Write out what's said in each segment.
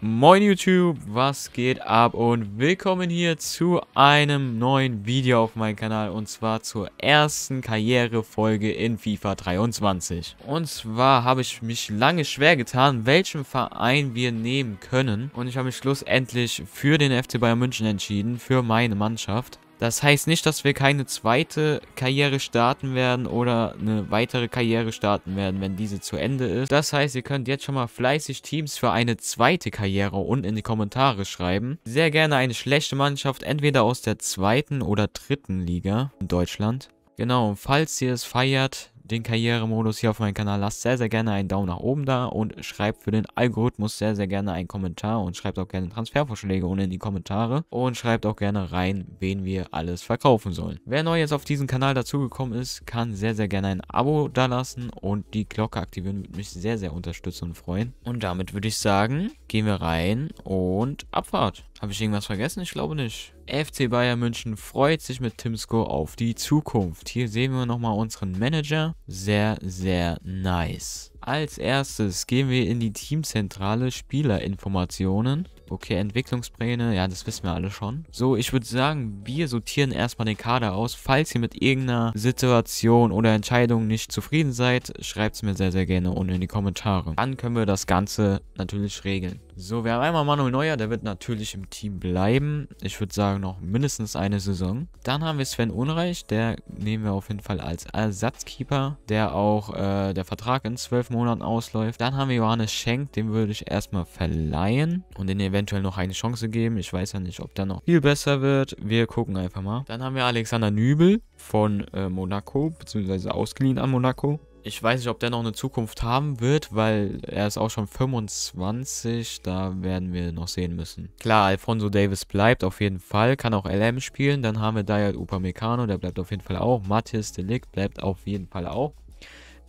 Moin YouTube, was geht ab und willkommen hier zu einem neuen Video auf meinem Kanal und zwar zur ersten Karrierefolge in FIFA 23. Und zwar habe ich mich lange schwer getan, welchen Verein wir nehmen können und ich habe mich schlussendlich für den FC Bayern München entschieden, für meine Mannschaft. Das heißt nicht, dass wir keine zweite Karriere starten werden oder eine weitere Karriere starten werden, wenn diese zu Ende ist. Das heißt, ihr könnt jetzt schon mal fleißig Teams für eine zweite Karriere unten in die Kommentare schreiben. Sehr gerne eine schlechte Mannschaft, entweder aus der zweiten oder dritten Liga in Deutschland. Genau, und falls ihr es feiert, den Karrieremodus hier auf meinem Kanal, lasst sehr, sehr gerne einen Daumen nach oben da und schreibt für den Algorithmus sehr, sehr gerne einen Kommentar und schreibt auch gerne Transfervorschläge unten in die Kommentare und schreibt auch gerne rein, wen wir alles verkaufen sollen. Wer neu jetzt auf diesen Kanal dazugekommen ist, kann sehr, sehr gerne ein Abo da lassen und die Glocke aktivieren, würde mich sehr, sehr unterstützen und freuen. Und damit würde ich sagen, gehen wir rein und Abfahrt. Habe ich irgendwas vergessen? Ich glaube nicht. FC Bayern München freut sich mit Timsko auf die Zukunft. Hier sehen wir nochmal unseren Manager. Sehr, sehr nice. Als erstes gehen wir in die Teamzentrale Spielerinformationen. Okay, Entwicklungspläne, ja, das wissen wir alle schon. So, ich würde sagen, wir sortieren erstmal den Kader aus. Falls ihr mit irgendeiner Situation oder Entscheidung nicht zufrieden seid, schreibt es mir sehr, sehr gerne unten in die Kommentare. Dann können wir das Ganze natürlich regeln. So, wir haben einmal Manuel Neuer, der wird natürlich im Team bleiben. Ich würde sagen, noch mindestens eine Saison. Dann haben wir Sven Unreich, der nehmen wir auf jeden Fall als Ersatzkeeper, der auch äh, der Vertrag in zwölf Monaten ausläuft. Dann haben wir Johannes Schenk, den würde ich erstmal verleihen und den werden eventuell noch eine Chance geben. Ich weiß ja nicht, ob der noch viel besser wird. Wir gucken einfach mal. Dann haben wir Alexander Nübel von äh, Monaco, beziehungsweise ausgeliehen an Monaco. Ich weiß nicht, ob der noch eine Zukunft haben wird, weil er ist auch schon 25. Da werden wir noch sehen müssen. Klar, Alfonso Davis bleibt auf jeden Fall, kann auch LM spielen. Dann haben wir Dial Upamecano, der bleibt auf jeden Fall auch. Matthias Delikt bleibt auf jeden Fall auch.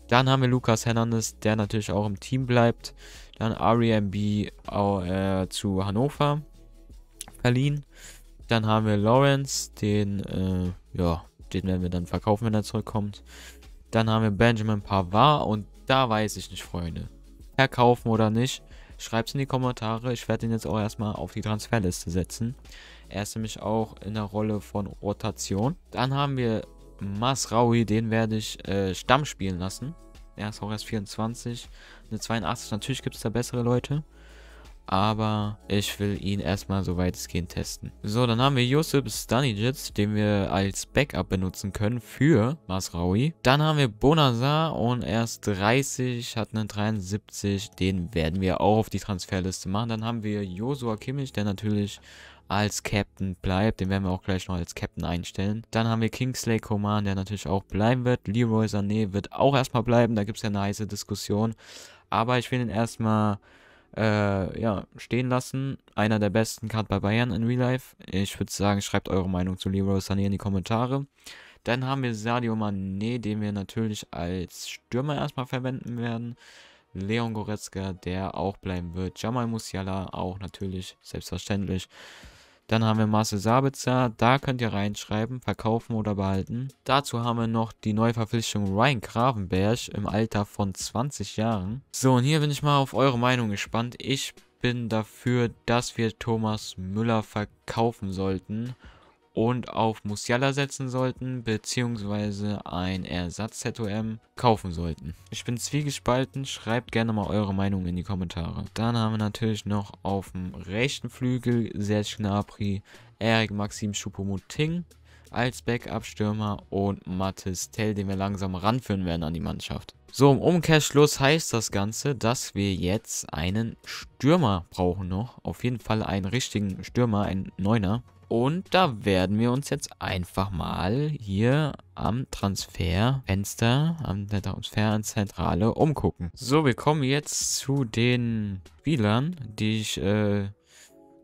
Dann haben wir Lukas Hernandez, der natürlich auch im Team bleibt. Dann REMB äh, zu Hannover verliehen. Dann haben wir Lawrence, den, äh, ja, den werden wir dann verkaufen, wenn er zurückkommt. Dann haben wir Benjamin Pavard und da weiß ich nicht, Freunde. Verkaufen oder nicht, schreibt es in die Kommentare. Ich werde ihn jetzt auch erstmal auf die Transferliste setzen. Er ist nämlich auch in der Rolle von Rotation. Dann haben wir Masraui, den werde ich äh, Stamm spielen lassen. Er ist auch erst 24, eine 82. Natürlich gibt es da bessere Leute. Aber ich will ihn erstmal so weitestgehend testen. So, dann haben wir Josip Stanijits, den wir als Backup benutzen können für Masraui. Dann haben wir Bonazar und er ist 30, hat einen 73. Den werden wir auch auf die Transferliste machen. Dann haben wir Josua Kimmich, der natürlich als Captain bleibt. Den werden wir auch gleich noch als Captain einstellen. Dann haben wir Kingsley Coman, der natürlich auch bleiben wird. Leroy Sané wird auch erstmal bleiben. Da gibt es ja eine heiße Diskussion. Aber ich will ihn erstmal äh, ja, stehen lassen. Einer der besten gerade bei Bayern in Real Life. Ich würde sagen, schreibt eure Meinung zu Leroy Sané in die Kommentare. Dann haben wir Sadio Mané, den wir natürlich als Stürmer erstmal verwenden werden. Leon Goretzka, der auch bleiben wird. Jamal Musiala auch natürlich, selbstverständlich. Dann haben wir Marcel Sabitzer, da könnt ihr reinschreiben, verkaufen oder behalten. Dazu haben wir noch die Neuverpflichtung Ryan Gravenberg im Alter von 20 Jahren. So, und hier bin ich mal auf eure Meinung gespannt. Ich bin dafür, dass wir Thomas Müller verkaufen sollten und auf Musiala setzen sollten, beziehungsweise ein Ersatz-ZOM kaufen sollten. Ich bin zwiegespalten, schreibt gerne mal eure Meinung in die Kommentare. Dann haben wir natürlich noch auf dem rechten Flügel Serge Gnabry, Eric Maxim Choupo-Moting als Backup-Stürmer und Mathis Tell, den wir langsam ranführen werden an die Mannschaft. So, im Umkehrschluss heißt das Ganze, dass wir jetzt einen Stürmer brauchen noch. Auf jeden Fall einen richtigen Stürmer, einen Neuner. Und da werden wir uns jetzt einfach mal hier am Transferfenster, am der Transferzentrale umgucken. So, wir kommen jetzt zu den Spielern, die ich äh,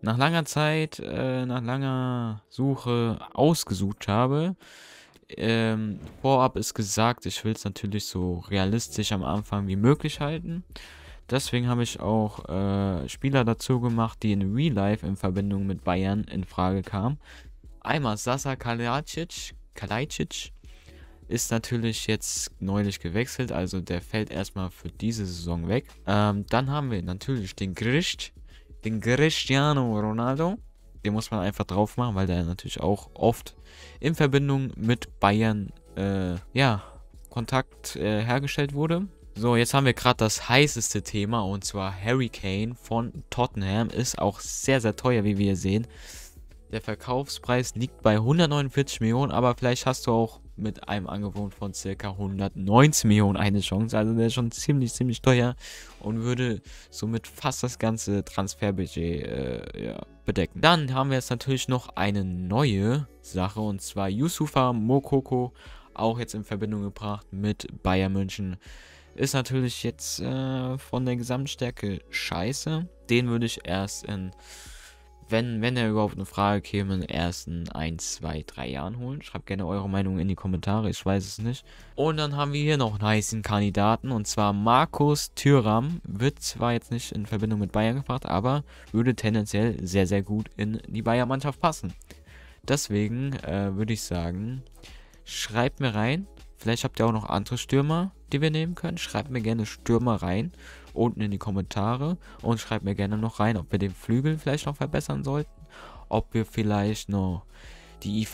nach langer Zeit, äh, nach langer Suche ausgesucht habe. Ähm, vorab ist gesagt, ich will es natürlich so realistisch am Anfang wie möglich halten. Deswegen habe ich auch äh, Spieler dazu gemacht, die in Real Life in Verbindung mit Bayern in Frage kamen. Einmal Sasa Kalajic. Kalajdzic ist natürlich jetzt neulich gewechselt, also der fällt erstmal für diese Saison weg. Ähm, dann haben wir natürlich den Gericht, den Cristiano Ronaldo. Den muss man einfach drauf machen, weil der natürlich auch oft in Verbindung mit Bayern äh, ja, Kontakt äh, hergestellt wurde. So, jetzt haben wir gerade das heißeste Thema und zwar Harry Kane von Tottenham. Ist auch sehr, sehr teuer, wie wir sehen. Der Verkaufspreis liegt bei 149 Millionen, aber vielleicht hast du auch mit einem Angebot von ca. 119 Millionen eine Chance. Also der ist schon ziemlich, ziemlich teuer und würde somit fast das ganze Transferbudget äh, ja, bedecken. Dann haben wir jetzt natürlich noch eine neue Sache und zwar Yusufa Mokoko, auch jetzt in Verbindung gebracht mit Bayern München. Ist natürlich jetzt äh, von der Gesamtstärke scheiße. Den würde ich erst in, wenn, wenn er überhaupt eine Frage käme, in den ersten 1, 2, 3 Jahren holen. Schreibt gerne eure Meinung in die Kommentare, ich weiß es nicht. Und dann haben wir hier noch einen heißen Kandidaten und zwar Markus Thüram. Wird zwar jetzt nicht in Verbindung mit Bayern gebracht, aber würde tendenziell sehr, sehr gut in die Bayern-Mannschaft passen. Deswegen äh, würde ich sagen, schreibt mir rein, Vielleicht habt ihr auch noch andere Stürmer, die wir nehmen können. Schreibt mir gerne Stürmer rein, unten in die Kommentare. Und schreibt mir gerne noch rein, ob wir den Flügel vielleicht noch verbessern sollten. Ob wir vielleicht noch die IV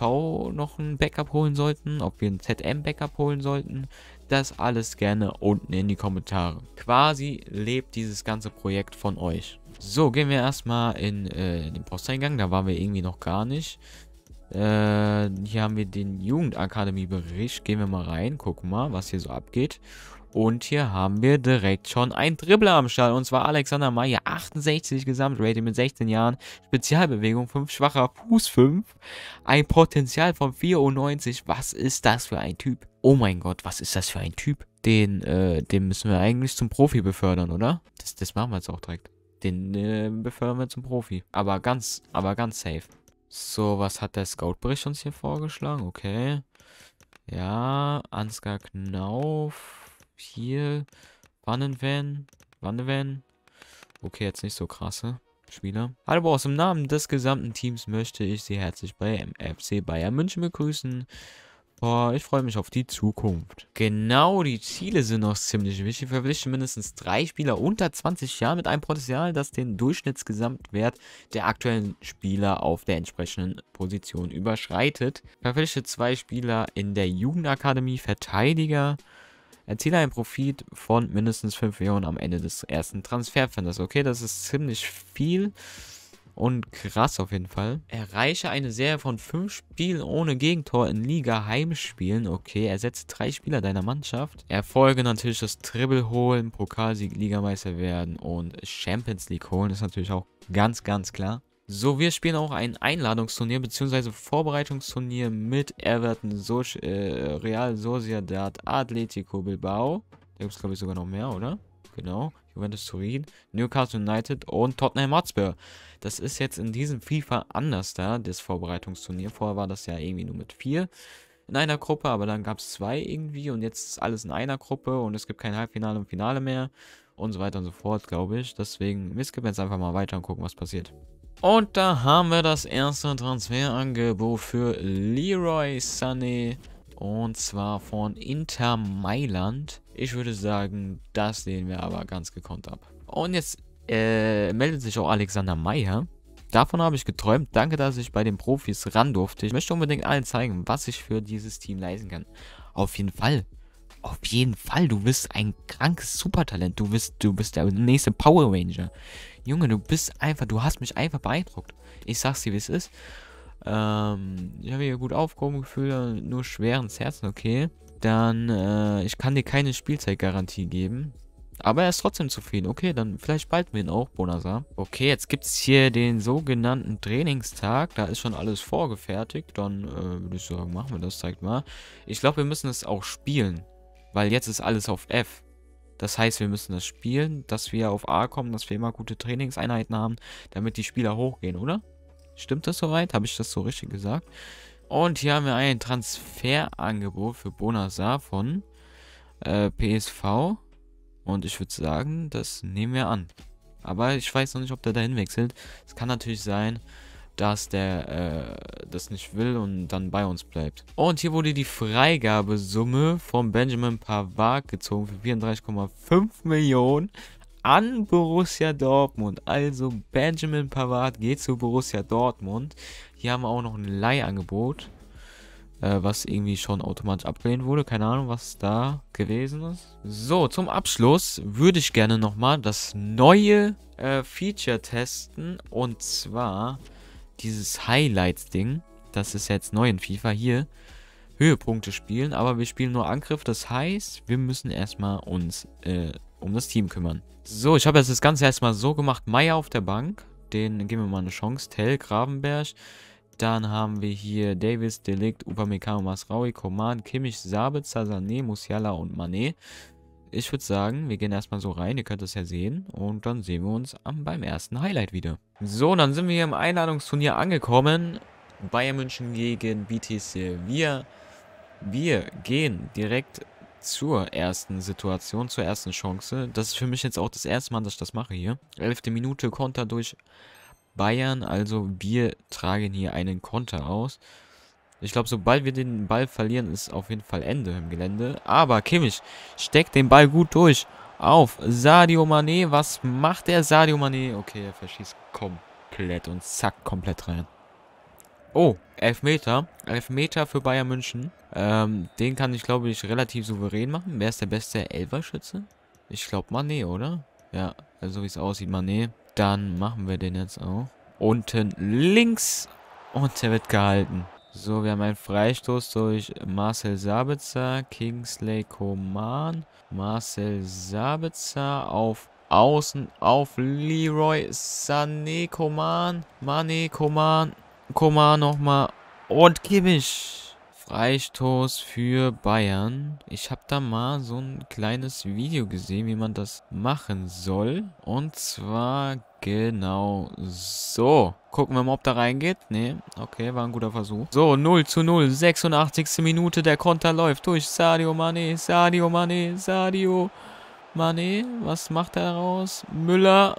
noch ein Backup holen sollten, ob wir ein ZM-Backup holen sollten, das alles gerne unten in die Kommentare. Quasi lebt dieses ganze Projekt von euch. So, gehen wir erstmal in äh, den Posteingang, da waren wir irgendwie noch gar nicht. Äh, hier haben wir den Jugendakademie-Bericht. Gehen wir mal rein, gucken mal, was hier so abgeht. Und hier haben wir direkt schon einen Dribbler am Start. Und zwar Alexander Meyer, 68 Gesamtrating mit 16 Jahren, Spezialbewegung 5, schwacher Fuß 5, ein Potenzial von 94. Was ist das für ein Typ? Oh mein Gott, was ist das für ein Typ? Den, äh, den müssen wir eigentlich zum Profi befördern, oder? Das, das machen wir jetzt auch direkt. Den äh, befördern wir zum Profi. Aber ganz, aber ganz safe. So, was hat der Scoutbericht uns hier vorgeschlagen? Okay. Ja, Ansgar Knauf. Hier. Wannenvan. Wannevan. Okay, jetzt nicht so krasse Spieler. Hallo aus dem Namen des gesamten Teams möchte ich Sie herzlich bei MFC Bayern München begrüßen. Oh, ich freue mich auf die Zukunft. Genau, die Ziele sind noch ziemlich wichtig. Verpflichten mindestens drei Spieler unter 20 Jahren mit einem Potenzial, das den Durchschnittsgesamtwert der aktuellen Spieler auf der entsprechenden Position überschreitet. Verpflichte zwei Spieler in der Jugendakademie, Verteidiger. Erziele einen Profit von mindestens 5 Millionen am Ende des ersten Transferfensters. Okay, das ist ziemlich viel und krass auf jeden Fall. Erreiche eine Serie von fünf Spielen ohne Gegentor in Liga-Heimspielen. Okay, ersetze drei Spieler deiner Mannschaft. Erfolge natürlich das Triple holen, Pokalsieg, Ligameister werden und Champions League holen. Ist natürlich auch ganz, ganz klar. So, wir spielen auch ein Einladungsturnier bzw. Vorbereitungsturnier mit Everton, so äh, Real Sociedad, Atletico Bilbao. Da gibt es, glaube ich, sogar noch mehr, oder? Genau. Juventus Turin, Newcastle United und Tottenham Hotspur. Das ist jetzt in diesem FIFA anders da, das Vorbereitungsturnier. Vorher war das ja irgendwie nur mit vier in einer Gruppe, aber dann gab es zwei irgendwie und jetzt ist alles in einer Gruppe und es gibt kein Halbfinale und Finale mehr und so weiter und so fort, glaube ich. Deswegen, wir skippen jetzt einfach mal weiter und gucken, was passiert. Und da haben wir das erste Transferangebot für Leroy Sunny. Und zwar von Inter Mailand. Ich würde sagen, das sehen wir aber ganz gekonnt ab. Und jetzt äh, meldet sich auch Alexander Meyer. Davon habe ich geträumt. Danke, dass ich bei den Profis ran durfte. Ich möchte unbedingt allen zeigen, was ich für dieses Team leisten kann. Auf jeden Fall. Auf jeden Fall. Du bist ein krankes Supertalent. Du bist, du bist der nächste Power Ranger. Junge, du bist einfach, du hast mich einfach beeindruckt. Ich sag's dir, wie es ist. Ähm, ich habe hier gut aufgehoben Gefühl, äh, nur schweren Herzen, okay. Dann, äh, ich kann dir keine Spielzeitgarantie geben. Aber er ist trotzdem zufrieden. Okay, dann vielleicht spalten wir ihn auch, Bonasa. Okay, jetzt gibt es hier den sogenannten Trainingstag. Da ist schon alles vorgefertigt. Dann äh, würde ich sagen, machen wir das direkt mal. Ich glaube, wir müssen es auch spielen. Weil jetzt ist alles auf F. Das heißt, wir müssen das spielen, dass wir auf A kommen, dass wir immer gute Trainingseinheiten haben, damit die Spieler hochgehen, oder? Stimmt das soweit? Habe ich das so richtig gesagt? Und hier haben wir ein Transferangebot für Bonasar von äh, PSV. Und ich würde sagen, das nehmen wir an. Aber ich weiß noch nicht, ob der dahin wechselt. Es kann natürlich sein, dass der äh, das nicht will und dann bei uns bleibt. Und hier wurde die Freigabesumme von Benjamin Pavard gezogen für 34,5 Millionen an Borussia Dortmund. Also Benjamin Pavard geht zu Borussia Dortmund. Hier haben wir auch noch ein Leihangebot, äh, was irgendwie schon automatisch abgelehnt wurde. Keine Ahnung, was da gewesen ist. So, zum Abschluss würde ich gerne nochmal das neue äh, Feature testen. Und zwar dieses Highlights-Ding. Das ist jetzt neu in FIFA hier. Höhepunkte spielen, aber wir spielen nur Angriff. Das heißt, wir müssen erstmal uns äh, um das Team kümmern. So, ich habe jetzt das Ganze erstmal so gemacht. Meier auf der Bank, den geben wir mal eine Chance. Tell, Gravenberg. Dann haben wir hier Davis, Delikt, Upamecano, Masraui, Koman, Kimmich, Sabitzer, Sané, Musiala und Mané. Ich würde sagen, wir gehen erstmal so rein, ihr könnt das ja sehen. Und dann sehen wir uns am, beim ersten Highlight wieder. So, dann sind wir hier im Einladungsturnier angekommen. Bayern München gegen BTC. Sevilla. Wir gehen direkt zur ersten Situation, zur ersten Chance. Das ist für mich jetzt auch das erste Mal, dass ich das mache hier. Elfte Minute, Konter durch Bayern. Also wir tragen hier einen Konter aus. Ich glaube, sobald wir den Ball verlieren, ist auf jeden Fall Ende im Gelände. Aber Kimmich steckt den Ball gut durch auf Sadio Mané. Was macht der Sadio Mané? Okay, er verschießt komplett und zack, komplett rein. Oh, Elfmeter. Elfmeter für Bayern München. Ähm, den kann ich, glaube ich, relativ souverän machen. Wer ist der beste Elverschütze? Ich glaube Mané, oder? Ja, also wie es aussieht, Mané. Dann machen wir den jetzt auch. Unten links. Und der wird gehalten. So, wir haben einen Freistoß durch Marcel Sabitzer, Kingsley Coman, Marcel Sabitzer auf Außen, auf Leroy Sané Coman, Mané Coman Komar nochmal. Und Kimmich. Freistoß für Bayern. Ich habe da mal so ein kleines Video gesehen, wie man das machen soll. Und zwar genau so. Gucken wir mal, ob da reingeht. Nee, okay, war ein guter Versuch. So, 0 zu 0, 86. Minute, der Konter läuft durch. Sadio Mane, Sadio Mane, Sadio Mane. Was macht er raus? Müller,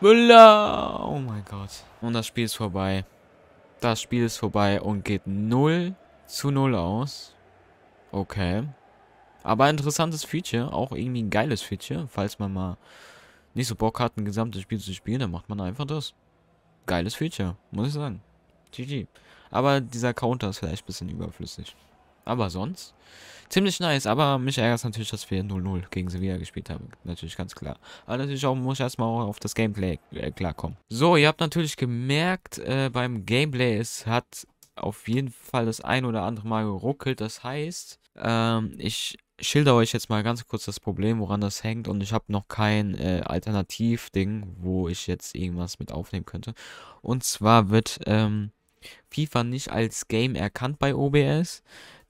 Müller. Oh mein Gott. Und das Spiel ist vorbei. Das Spiel ist vorbei und geht 0 zu 0 aus. Okay. Aber interessantes Feature, auch irgendwie ein geiles Feature. Falls man mal nicht so Bock hat, ein gesamtes Spiel zu spielen, dann macht man einfach das. Geiles Feature, muss ich sagen. GG. Aber dieser Counter ist vielleicht ein bisschen überflüssig. Aber sonst, ziemlich nice. Aber mich ärgert es natürlich, dass wir 0-0 gegen Sevilla gespielt haben. Natürlich, ganz klar. Aber natürlich auch, muss ich erstmal auch auf das Gameplay äh, klarkommen. So, ihr habt natürlich gemerkt, äh, beim Gameplay, es hat auf jeden Fall das ein oder andere Mal geruckelt. Das heißt, ähm, ich schilder euch jetzt mal ganz kurz das Problem, woran das hängt. Und ich habe noch kein äh, Alternativ-Ding, wo ich jetzt irgendwas mit aufnehmen könnte. Und zwar wird ähm, FIFA nicht als Game erkannt bei OBS.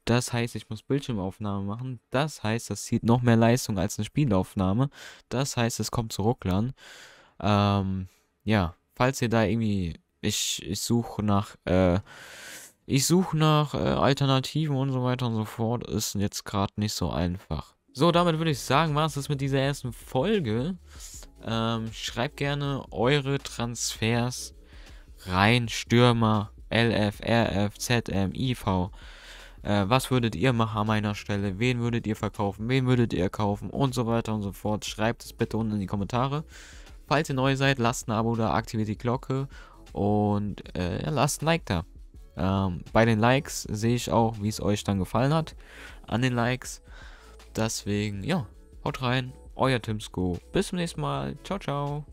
Das heißt, ich muss Bildschirmaufnahme machen. Das heißt, das zieht noch mehr Leistung als eine Spielaufnahme. Das heißt, es kommt zu Rucklern. Ähm, ja, falls ihr da irgendwie. Ich, ich suche nach. Äh, ich suche nach äh, Alternativen und so weiter und so fort. Ist jetzt gerade nicht so einfach. So, damit würde ich sagen, war es das mit dieser ersten Folge. Ähm, schreibt gerne eure Transfers rein. Stürmer, LF, RF, ZM, IV äh, was würdet ihr machen an meiner Stelle, wen würdet ihr verkaufen, wen würdet ihr kaufen und so weiter und so fort. Schreibt es bitte unten in die Kommentare. Falls ihr neu seid, lasst ein Abo da, aktiviert die Glocke und äh, lasst ein Like da. Ähm, bei den Likes sehe ich auch, wie es euch dann gefallen hat an den Likes. Deswegen, ja, haut rein, euer Timsco. Bis zum nächsten Mal. Ciao, ciao.